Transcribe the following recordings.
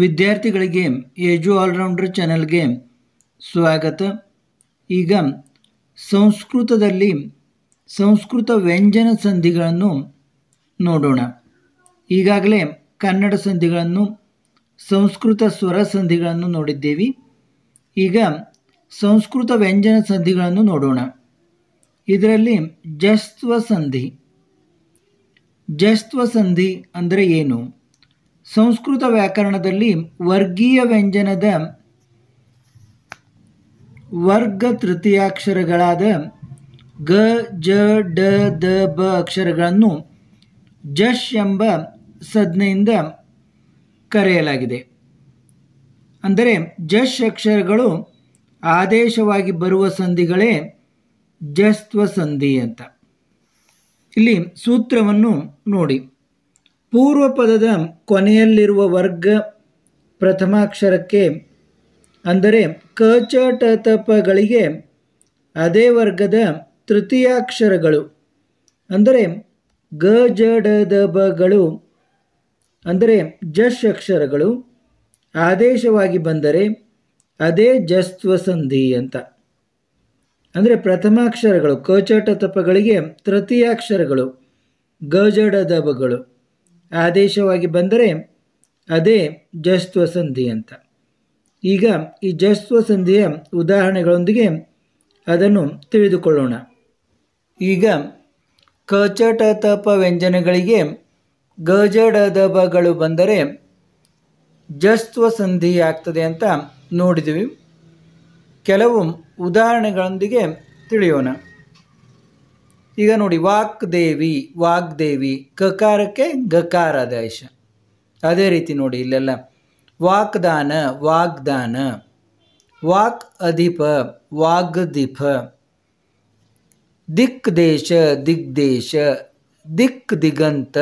ವಿದ್ಯಾರ್ಥಿಗಳಿಗೆ age allrounder ಚಾನೆಲ್ಗೆ ಸ್ವಾಗತ ಈಗ ಸಂಸ್ಕೃತದಲ್ಲಿ ಸಂಸ್ಕೃತ ವ್ಯಂಜನ ಸಂಧಿಗಳನ್ನು ನೋಡೋಣ ಈಗಾಗಲೇ ಕನ್ನಡ ಸಂಧಿಗಳನ್ನು ಸಂಸ್ಕೃತ ಸ್ವರ ಸಂಧಿಗಳನ್ನು ನೋಡಿದ್ದೇವೆ ಈಗ ಸಂಸ್ಕೃತ ವ್ಯಂಜನ ಸಂಧಿಗಳನ್ನು ನೋಡೋಣ ಇದರಲ್ಲಿ ಜಸ್ತ್ವ ಸಂಧಿ ಜಸ್ತ್ವ ಸಂಧಿ ಅಂದರೆ ಏನು ಸಂಸ್ಕೃತ ವ್ಯಾಕರಣದಲ್ಲಿ ವರ್ಗೀಯ ವ್ಯಂಜನದ ವರ್ಗ ತೃತೀಯಾಕ್ಷರಗಳಾದ ಗ ಜ ಡ ದ ಬ ಅಕ್ಷರಗಳನ್ನು ಜಶ್ ಎಂಬ ಸಜ್ಞೆಯಿಂದ ಕರೆಯಲಾಗಿದೆ ಅಂದರೆ ಜಶ್ ಅಕ್ಷರಗಳು ಆದೇಶವಾಗಿ ಬರುವ ಸಂಧಿಗಳೇ ಜಸ್ತ್ವ ಸಂಧಿ ಅಂತ ಇಲ್ಲಿ ಸೂತ್ರವನ್ನು ನೋಡಿ ಪೂರ್ವ ಪದದ ಕೊನೆಯಲ್ಲಿರುವ ವರ್ಗ ಪ್ರಥಮಾಕ್ಷರಕ್ಕೆ ಅಂದರೆ ಕಚಟತಪಗಳಿಗೆ ಅದೇ ವರ್ಗದ ತೃತೀಯಾಕ್ಷರಗಳು ಅಂದರೆ ಗ ಅಂದರೆ ಜಷ್ ಅಕ್ಷರಗಳು ಆದೇಶವಾಗಿ ಬಂದರೆ ಅದೇ ಜಸ್ತ್ವಸಂಧಿ ಸಂಧಿ ಅಂತ ಅಂದರೆ ಪ್ರಥಮಾಕ್ಷರಗಳು ಕಚಟತಪಗಳಿಗೆ ತೃತೀಯಾಕ್ಷರಗಳು ಗಜಡದಬಗಳು ಆದೇಶವಾಗಿ ಬಂದರೆ ಅದೇ ಜಸ್ತ್ವ ಸಂಧಿ ಅಂತ ಈಗ ಈ ಜಸ್ತ್ವ ಸಂಧಿಯ ಉದಾಹರಣೆಗಳೊಂದಿಗೆ ಅದನ್ನು ತಿಳಿದುಕೊಳ್ಳೋಣ ಈಗ ಕಚಟ ತಪ ವ್ಯಂಜನಗಳಿಗೆ ಗಜಡದಬಗಳು ಬಂದರೆ ಜಸ್ತ್ವ ಸಂಧಿ ಆಗ್ತದೆ ಅಂತ ನೋಡಿದ್ದೀವಿ ಕೆಲವು ಉದಾಹರಣೆಗಳೊಂದಿಗೆ ತಿಳಿಯೋಣ ಈಗ ನೋಡಿ ವಾಕ್ ದೇವಿ ದೇವಿ ವಾಗ್ದೇವಿ ಗಕಾರ ದೇಶ ಅದೇ ರೀತಿ ನೋಡಿ ಇಲ್ಲೆಲ್ಲ ವಾಕ್ದಾನ ವಾಗ್ದಾನ ವಾಕ್ ಅಧಿಪ ವಾಗ್ದೀಪ ದಿಕ್ ದೇಶ ದಿಗ್ ದೇಶ ದಿಕ್ ದಿಗಂತ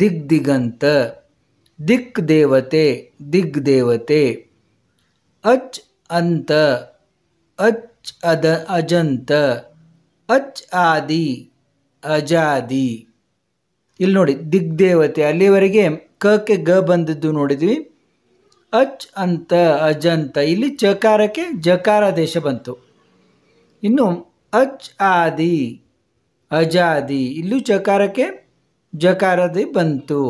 ದಿಗ್ ದಿಗಂತ ದಿಕ್ ದೇವತೆ ದಿಗ್ ದೇವತೆ ಅಚ್ ಅಂತ ಅಚ್ ಅದ ಅಜಂತ ಅಚ್ ಆದಿ ಅಜಾದಿ ಇಲ್ಲಿ ನೋಡಿ ದಿಗ್ ದೇವತೆ ಅಲ್ಲಿವರೆಗೆ ಕಕ್ಕೆ ಗ ಬಂದದ್ದು ನೋಡಿದ್ವಿ ಅಚ್ ಅಂತ ಅಜಂತ ಇಲ್ಲಿ ಚಕಾರಕ್ಕೆ ಜಕಾರ ದೇಶ ಬಂತು ಇನ್ನು ಅಚ್ ಆದಿ ಅಜಾದಿ ಇಲ್ಲೂ ಚಕಾರಕ್ಕೆ ಜಕಾರದಿ ಬಂತು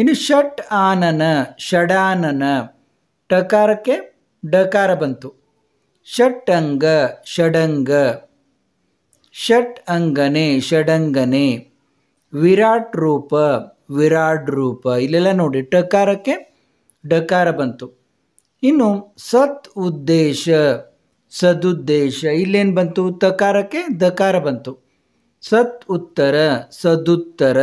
ಇನ್ನು ಷಟ್ ಆನನ ಷಡಾನನ ಟಕಾರಕ್ಕೆ ಡಕಾರ ಬಂತು ಷಟ್ ಅಂಗ ಷಡಂಗ ಷಟ್ ಅಂಗನೆ ಷಡಂಗನೆ ವಿರಾಟ್ ರೂಪ ವಿರಾಡ್ ರೂಪ ಇಲ್ಲೆಲ್ಲ ನೋಡಿ ಟಕಾರಕ್ಕೆ ಡಕಾರ ಬಂತು ಇನ್ನು ಸತ್ ಉದ್ದೇಶ ಸದುದ್ದೇಶ ಇಲ್ಲೇನು ಬಂತು ತಕಾರಕ್ಕೆ ದಕಾರ ಬಂತು ಸತ್ ಉತ್ತರ ಸದುತ್ತರ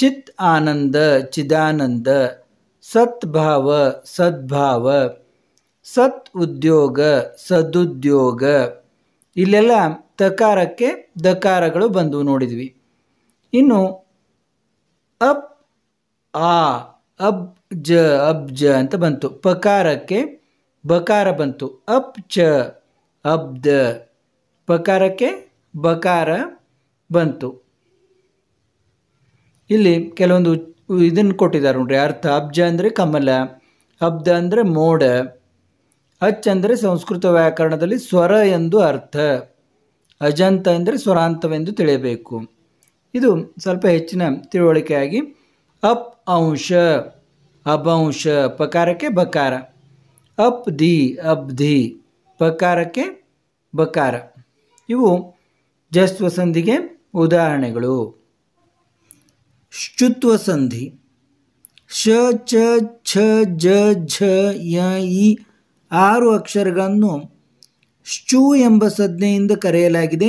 ಚಿತ್ ಆನಂದ ಚಿದಾನಂದ ಸತ್ಭಾವ ಸದ್ಭಾವ ಸತ್ ಉದ್ಯೋಗ ಸದುದ್ಯೋಗ ಇಲ್ಲೆಲ್ಲ ತಕಾರಕ್ಕೆ ದಕಾರಗಳು ಬಂದು ನೋಡಿದ್ವಿ ಇನ್ನು ಅಪ್ ಆ ಅಬ್ ಜ ಅಬ್ ಜ ಅಂತ ಬಂತು ಪಕಾರಕ್ಕೆ ಬಕಾರ ಬಂತು ಅಪ್ ಚ ದ ಪಕಾರಕ್ಕೆ ಬಕಾರ ಬಂತು ಇಲ್ಲಿ ಕೆಲವೊಂದು ಇದನ್ನು ಕೊಟ್ಟಿದ್ದಾರೆ ನೋಡ್ರಿ ಅರ್ಥ ಅಬ್ಜ ಅಂದರೆ ಕಮಲ ಅಬ್ದ ಅಂದರೆ ಮೋಡ ಅಚ್ ಅಂದರೆ ಸಂಸ್ಕೃತ ವ್ಯಾಕರಣದಲ್ಲಿ ಸ್ವರ ಎಂದು ಅರ್ಥ ಅಜಂತ ಎಂದರೆ ಸ್ವರಾಂತವೆಂದು ತಿಳಿಯಬೇಕು ಇದು ಸ್ವಲ್ಪ ಹೆಚ್ಚಿನ ತಿಳುವಳಿಕೆಯಾಗಿ ಅಪ್ ಅಂಶ ಅಬಂಶ ಪಕಾರಕ್ಕೆ ಬಕಾರ ಅಪ್ ಧಿ ಅಬ್ಧಿ ಪಕಾರಕ್ಕೆ ಬಕಾರ ಇವು ಜಸ್ವಸಂಧಿಗೆ ಉದಾಹರಣೆಗಳು ಶುತ್ವ ಸಂಧಿ ಶ ಚ ಛ ಜ ಝ ಯ ಈ ಆರು ಅಕ್ಷರಗಳನ್ನು ಶ್ಚೂ ಎಂಬ ಸಂಜ್ಞೆಯಿಂದ ಕರೆಯಲಾಗಿದೆ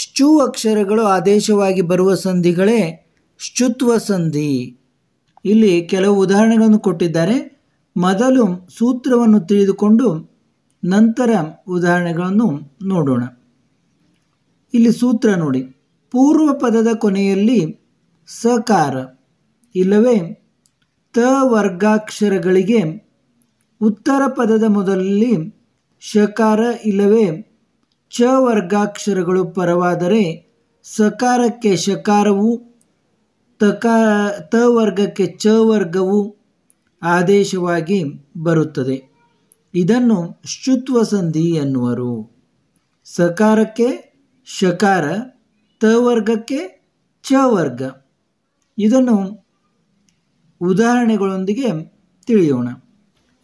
ಶ್ಚೂ ಅಕ್ಷರಗಳು ಆದೇಶವಾಗಿ ಬರುವ ಸಂಧಿಗಳೇ ಶ್ಚುತ್ವ ಸಂಧಿ ಇಲ್ಲಿ ಕೆಲವು ಉದಾಹರಣೆಗಳನ್ನು ಕೊಟ್ಟಿದ್ದಾರೆ ಮೊದಲು ಸೂತ್ರವನ್ನು ತಿಳಿದುಕೊಂಡು ನಂತರ ಉದಾಹರಣೆಗಳನ್ನು ನೋಡೋಣ ಇಲ್ಲಿ ಸೂತ್ರ ನೋಡಿ ಪೂರ್ವ ಪದದ ಕೊನೆಯಲ್ಲಿ ಸಕಾರ ಇಲ್ಲವೇ ತ ವರ್ಗಾಕ್ಷರಗಳಿಗೆ ಉತ್ತರ ಪದದ ಮೊದಲಲ್ಲಿ ಶಕಾರ ಇಲ್ಲವೇ ಚ ವರ್ಗಾಕ್ಷರಗಳು ಪರವಾದರೆ ಸಕಾರಕ್ಕೆ ಶಕಾರವು ತಕ ತ ವರ್ಗಕ್ಕೆ ಚ ವರ್ಗವು ಆದೇಶವಾಗಿ ಬರುತ್ತದೆ ಇದನ್ನು ಶುತ್ವ ಸಂಧಿ ಎನ್ನುವರು ಸಕಾರಕ್ಕೆ ಶಕಾರ ತ ವರ್ಗಕ್ಕೆ ಚ ವರ್ಗ ಇದನ್ನು ಉದಾಹರಣೆಗಳೊಂದಿಗೆ ತಿಳಿಯೋಣ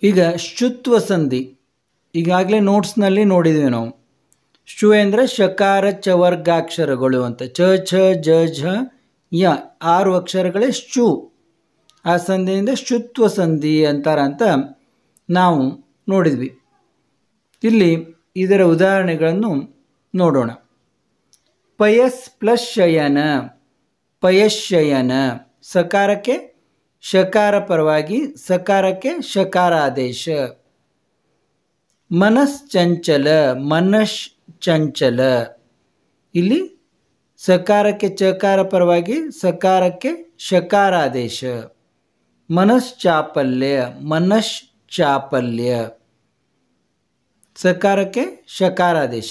ಈಗ ಶುತ್ವ ಸಂಧಿ ಈಗಾಗಲೇ ನೋಟ್ಸ್ನಲ್ಲಿ ನೋಡಿದ್ವಿ ನಾವು ಶು ಅಂದರೆ ಶಕಾರ ಚವರ್ಗಾಕ್ಷರಗಳು ಅಂತ ಚ ಛ ಜ ಝ ಯ ಆರು ಅಕ್ಷರಗಳೇ ಶು ಆ ಸಂಧಿಯಿಂದ ಶುತ್ವ ಸಂಧಿ ಅಂತಾರ ಅಂತ ನಾವು ನೋಡಿದ್ವಿ ಇಲ್ಲಿ ಇದರ ಉದಾಹರಣೆಗಳನ್ನು ನೋಡೋಣ ಪಯಸ್ ಪ್ಲಸ್ ಶಯನ ಪಯಶಯನ ಸಕಾರಕ್ಕೆ ಶಕಾರ ಪರವಾಗಿ ಸಕಾರಕ್ಕೆ ಆದೇಶ ಮನಶ್ಚಂಚಲ ಚಂಚಲ ಇಲ್ಲಿ ಸಕಾರಕ್ಕೆ ಚಕಾರ ಪರವಾಗಿ ಸಕಾರಕ್ಕೆ ಶಕಾರಾದೇಶ ಮನಶ್ಚಾಪಲ್ಯ ಮನಶ್ಚಾಪಲ್ಯ ಸಕಾರಕ್ಕೆ ಶಕಾರಾದೇಶ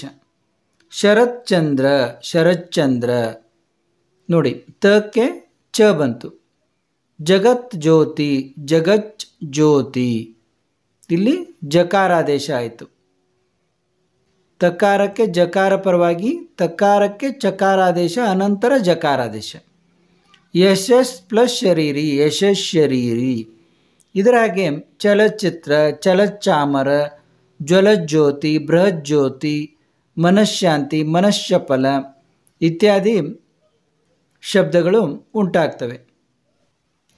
ಶರತ್ ಚಂದ್ರ ನೋಡಿ ತಕ್ಕೆ ಚ ಬಂತು ಜಗತ್ ಜ್ಯೋತಿ ಜಗತ್ ಜ್ಯೋತಿ ಇಲ್ಲಿ ಜಕಾರಾದೇಶ ಆಯಿತು ತಕಾರಕ್ಕೆ ಜಕಾರ ಪರವಾಗಿ ತಕಾರಕ್ಕೆ ಚಕಾರಾದೇಶ ಅನಂತರ ಜಕಾರಾದೇಶ ಯಶಸ್ ಪ್ಲಸ್ ಶರೀರಿ ಯಶಸ್ ಶರೀರಿ ಇದರ ಹಾಗೆ ಚಲಚಿತ್ರ ಚಲಚಾಮರ ಜ್ವಲಜ್ಯೋತಿ ಬೃಹಜ್ಯೋತಿ ಮನಃಶಾಂತಿ ಫಲ ಇತ್ಯಾದಿ ಶಬ್ದಗಳು ಉಂಟಾಗ್ತವೆ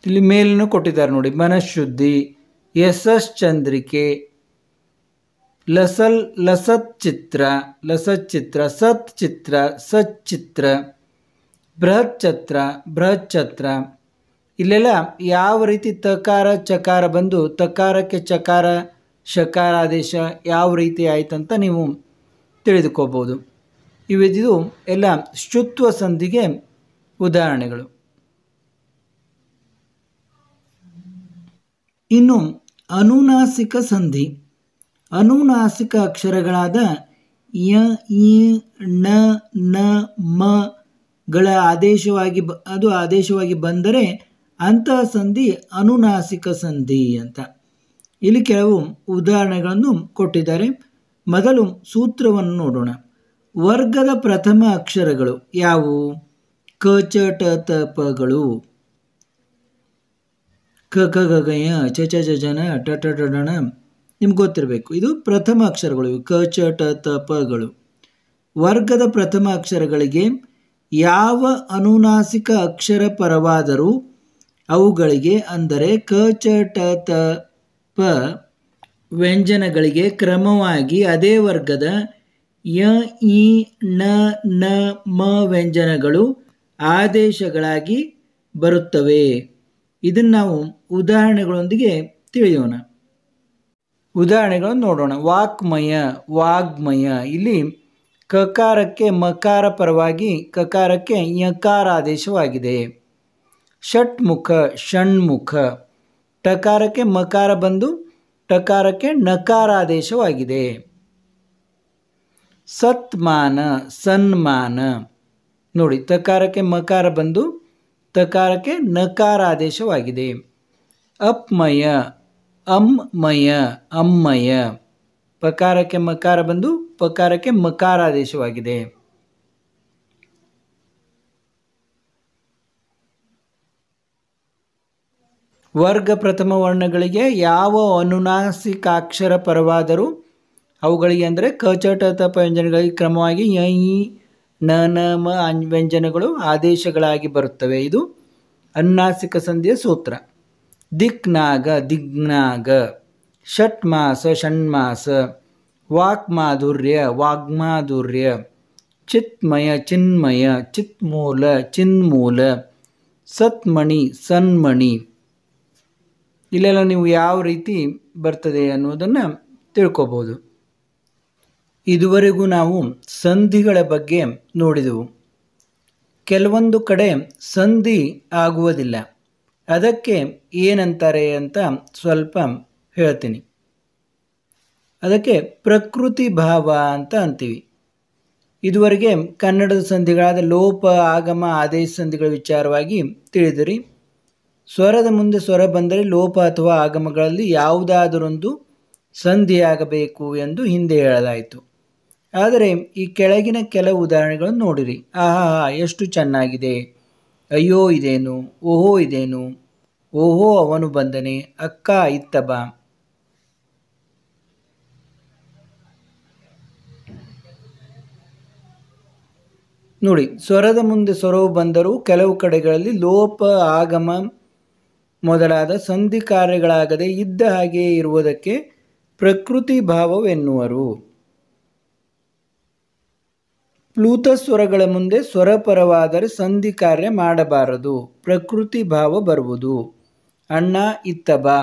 ಇಲ್ಲಿ ಮೇಲೂ ಕೊಟ್ಟಿದ್ದಾರೆ ನೋಡಿ ಮನಃಶುದ್ಧಿ ಚಂದ್ರಿಕೆ ಲಸಲ್ ಲಸತ್ ಚಿತ್ರ ಲಸತ್ ಚಿತ್ರ ಸತ್ ಚಿತ್ರ ಸತ್ ಚಿತ್ರ ಬೃಹತ್ ಛತ್ರ ಬೃಹತ್ ಛತ್ರ ಇಲ್ಲೆಲ್ಲ ಯಾವ ರೀತಿ ತಕಾರ ಚಕಾರ ಬಂದು ತಕಾರಕ್ಕೆ ಚಕಾರ ಶಕಾರ ಆದೇಶ ಯಾವ ರೀತಿ ಅಂತ ನೀವು ತಿಳಿದುಕೋಬೋದು ಇವಿದು ಎಲ್ಲ ಶುತ್ವ ಸಂಧಿಗೆ ಉದಾಹರಣೆಗಳು ಇನ್ನು ಅನುನಾಸಿಕ ಸಂಧಿ ಅನುನಾಸಿಕ ಅಕ್ಷರಗಳಾದ ಯ ಇ ಣ ನ ಮ ಗಳ ಆದೇಶವಾಗಿ ಬ ಅದು ಆದೇಶವಾಗಿ ಬಂದರೆ ಅಂತಹ ಸಂಧಿ ಅನುನಾಸಿಕ ಸಂಧಿ ಅಂತ ಇಲ್ಲಿ ಕೆಲವು ಉದಾಹರಣೆಗಳನ್ನು ಕೊಟ್ಟಿದ್ದಾರೆ ಮೊದಲು ಸೂತ್ರವನ್ನು ನೋಡೋಣ ವರ್ಗದ ಪ್ರಥಮ ಅಕ್ಷರಗಳು ಯಾವುವು ಕ ಚ ಟ ತ ಪಗಳು ಕ ಕ ಗ ಯ ಚ ಚ ಚ ಜನ ಟ ಟ ಡಣ ನಿಮ್ಗೆ ಗೊತ್ತಿರಬೇಕು ಇದು ಪ್ರಥಮ ಅಕ್ಷರಗಳು ಕ ಚ ಟ ತ ಪಗಳು ವರ್ಗದ ಪ್ರಥಮ ಅಕ್ಷರಗಳಿಗೆ ಯಾವ ಅನುನಾಸಿಕ ಅಕ್ಷರ ಪರವಾದರೂ ಅವುಗಳಿಗೆ ಅಂದರೆ ಕ ಚ ಟ ತ ಪ ವ್ಯಂಜನಗಳಿಗೆ ಕ್ರಮವಾಗಿ ಅದೇ ವರ್ಗದ ಯ ಇ ನ ನ ಮ ವ್ಯಂಜನಗಳು ಆದೇಶಗಳಾಗಿ ಬರುತ್ತವೆ ಇದನ್ನು ನಾವು ಉದಾಹರಣೆಗಳೊಂದಿಗೆ ತಿಳಿಯೋಣ ಉದಾಹರಣೆಗಳನ್ನು ನೋಡೋಣ ವಾಕ್ಮಯ ವಾಗ್ಮಯ ಇಲ್ಲಿ ಕಕಾರಕ್ಕೆ ಮಕಾರ ಪರವಾಗಿ ಕಕಾರಕ್ಕೆ ಯಕಾರಾದೇಶವಾಗಿದೆ ಷಟ್ಮುಖ ಷಣ್ಮುಖ ಟಕಾರಕ್ಕೆ ಮಕಾರ ಬಂದು ಟಕಾರಕ್ಕೆ ಆದೇಶವಾಗಿದೆ ಸತ್ಮಾನ ಸನ್ಮಾನ ನೋಡಿ ತಕಾರಕ್ಕೆ ಮಕಾರ ಬಂದು ತಕಾರಕ್ಕೆ ನಕಾರ ಆದೇಶವಾಗಿದೆ ಅಪ್ಮಯ ಅಮ್ಮಯ ಅಮ್ಮಯ ಪಕಾರಕ್ಕೆ ಮಕಾರ ಬಂದು ಪಕಾರಕ್ಕೆ ಮಕಾರ ಆದೇಶವಾಗಿದೆ ವರ್ಗ ಪ್ರಥಮ ವರ್ಣಗಳಿಗೆ ಯಾವ ಅನುನಾಸಿಕಾಕ್ಷರ ಪರವಾದರೂ ಅವುಗಳಿಗೆ ಅಂದರೆ ಕಚಟ ವ್ಯಂಜನಗಳಿಗೆ ಕ್ರಮವಾಗಿ ಯ ನ ನನಮ ವ್ಯಂಜನಗಳು ಆದೇಶಗಳಾಗಿ ಬರುತ್ತವೆ ಇದು ಅನ್ನಾಸಿಕ ಸಂಧಿಯ ಸೂತ್ರ ದಿಕ್ನಾಗ ದಿಗ್ನಾಗ ಷಟ್ಮಾಸ ಷಣ್ಮಾಸ ವಾಕ್ಮಾಧುರ್ಯ ವಾಗ್ಮಾಧುರ್ಯ ಚಿತ್ಮಯ ಚಿನ್ಮಯ ಚಿತ್ಮೂಲ ಚಿನ್ಮೂಲ ಸತ್ಮಣಿ ಸನ್ಮಣಿ ಇಲ್ಲೆಲ್ಲ ನೀವು ಯಾವ ರೀತಿ ಬರ್ತದೆ ಅನ್ನೋದನ್ನು ತಿಳ್ಕೊಬೋದು ಇದುವರೆಗೂ ನಾವು ಸಂಧಿಗಳ ಬಗ್ಗೆ ನೋಡಿದೆವು ಕೆಲವೊಂದು ಕಡೆ ಸಂಧಿ ಆಗುವುದಿಲ್ಲ ಅದಕ್ಕೆ ಏನಂತಾರೆ ಅಂತ ಸ್ವಲ್ಪ ಹೇಳ್ತೀನಿ ಅದಕ್ಕೆ ಪ್ರಕೃತಿ ಭಾವ ಅಂತ ಅಂತೀವಿ ಇದುವರೆಗೆ ಕನ್ನಡದ ಸಂಧಿಗಳಾದ ಲೋಪ ಆಗಮ ಆದೇಶ ಸಂಧಿಗಳ ವಿಚಾರವಾಗಿ ತಿಳಿದಿರಿ ಸ್ವರದ ಮುಂದೆ ಸ್ವರ ಬಂದರೆ ಲೋಪ ಅಥವಾ ಆಗಮಗಳಲ್ಲಿ ಯಾವುದಾದರೊಂದು ಸಂಧಿಯಾಗಬೇಕು ಎಂದು ಹಿಂದೆ ಹೇಳಲಾಯಿತು ಆದರೆ ಈ ಕೆಳಗಿನ ಕೆಲವು ಉದಾಹರಣೆಗಳನ್ನು ನೋಡಿರಿ ಆಹಾ ಎಷ್ಟು ಚೆನ್ನಾಗಿದೆ ಅಯ್ಯೋ ಇದೇನು ಓಹೋ ಇದೇನು ಓಹೋ ಅವನು ಬಂದನೆ ಅಕ್ಕ ಇತ್ತ ಬಾ ನೋಡಿ ಸ್ವರದ ಮುಂದೆ ಸ್ವರವು ಬಂದರೂ ಕೆಲವು ಕಡೆಗಳಲ್ಲಿ ಲೋಪ ಆಗಮ ಮೊದಲಾದ ಸಂಧಿ ಕಾರ್ಯಗಳಾಗದೆ ಇದ್ದ ಹಾಗೆಯೇ ಇರುವುದಕ್ಕೆ ಪ್ರಕೃತಿ ಭಾವವೆನ್ನುವರು ಪ್ಲೂತ ಸ್ವರಗಳ ಮುಂದೆ ಸ್ವರಪರವಾದರೆ ಸಂಧಿ ಕಾರ್ಯ ಮಾಡಬಾರದು ಪ್ರಕೃತಿ ಭಾವ ಬರುವುದು ಅಣ್ಣ ಇತ್ತ ಬಾ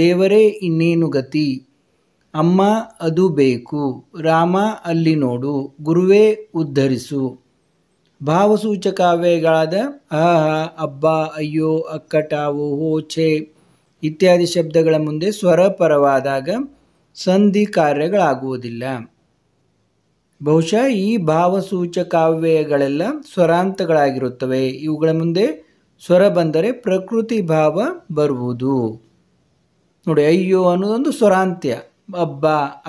ದೇವರೇ ಇನ್ನೇನು ಗತಿ ಅಮ್ಮ ಅದು ಬೇಕು ರಾಮ ಅಲ್ಲಿ ನೋಡು ಗುರುವೇ ಉದ್ಧರಿಸು ಭಾವಸೂಚಕಾವ್ಯಗಳಾದ ಅಹ ಅಬ್ಬ ಅಯ್ಯೋ ಅಕ್ಕಟ ಓಹೋ ಛೇ ಇತ್ಯಾದಿ ಶಬ್ದಗಳ ಮುಂದೆ ಸ್ವರಪರವಾದಾಗ ಸಂಧಿ ಕಾರ್ಯಗಳಾಗುವುದಿಲ್ಲ ಬಹುಶಃ ಈ ಕಾವ್ಯಗಳೆಲ್ಲ ಸ್ವರಾಂತಗಳಾಗಿರುತ್ತವೆ ಇವುಗಳ ಮುಂದೆ ಸ್ವರ ಬಂದರೆ ಪ್ರಕೃತಿ ಭಾವ ಬರುವುದು ನೋಡಿ ಅಯ್ಯೋ ಅನ್ನೋದೊಂದು ಸ್ವರಾಂತ್ಯ ಅಬ್ಬ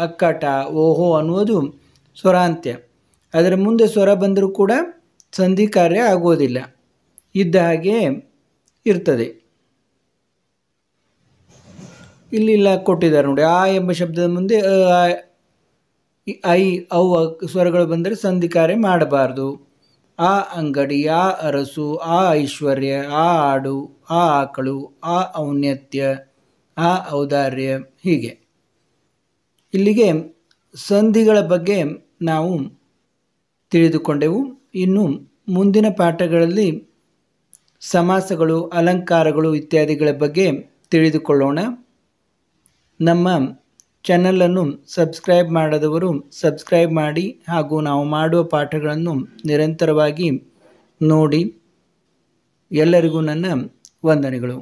ಅಕ್ಕಟ ಓಹೋ ಅನ್ನುವುದು ಸ್ವರಾಂತ್ಯ ಅದರ ಮುಂದೆ ಸ್ವರ ಬಂದರೂ ಕೂಡ ಸಂಧಿ ಕಾರ್ಯ ಆಗೋದಿಲ್ಲ ಇದ್ದ ಹಾಗೆ ಇರ್ತದೆ ಇಲ್ಲಿಲ್ಲ ಕೊಟ್ಟಿದ್ದಾರೆ ನೋಡಿ ಆ ಎಂಬ ಶಬ್ದದ ಮುಂದೆ ಈ ಐ ಅವು ಸ್ವರಗಳು ಬಂದರೆ ಕಾರ್ಯ ಮಾಡಬಾರ್ದು ಆ ಅಂಗಡಿ ಆ ಅರಸು ಆ ಐಶ್ವರ್ಯ ಆ ಆಡು ಆ ಆಕಳು ಆ ಔನ್ನತ್ಯ ಆ ಔದಾರ್ಯ ಹೀಗೆ ಇಲ್ಲಿಗೆ ಸಂಧಿಗಳ ಬಗ್ಗೆ ನಾವು ತಿಳಿದುಕೊಂಡೆವು ಇನ್ನು ಮುಂದಿನ ಪಾಠಗಳಲ್ಲಿ ಸಮಾಸಗಳು ಅಲಂಕಾರಗಳು ಇತ್ಯಾದಿಗಳ ಬಗ್ಗೆ ತಿಳಿದುಕೊಳ್ಳೋಣ ನಮ್ಮ ಚಾನಲನ್ನು ಸಬ್ಸ್ಕ್ರೈಬ್ ಮಾಡದವರು ಸಬ್ಸ್ಕ್ರೈಬ್ ಮಾಡಿ ಹಾಗೂ ನಾವು ಮಾಡುವ ಪಾಠಗಳನ್ನು ನಿರಂತರವಾಗಿ ನೋಡಿ ಎಲ್ಲರಿಗೂ ನನ್ನ ವಂದನೆಗಳು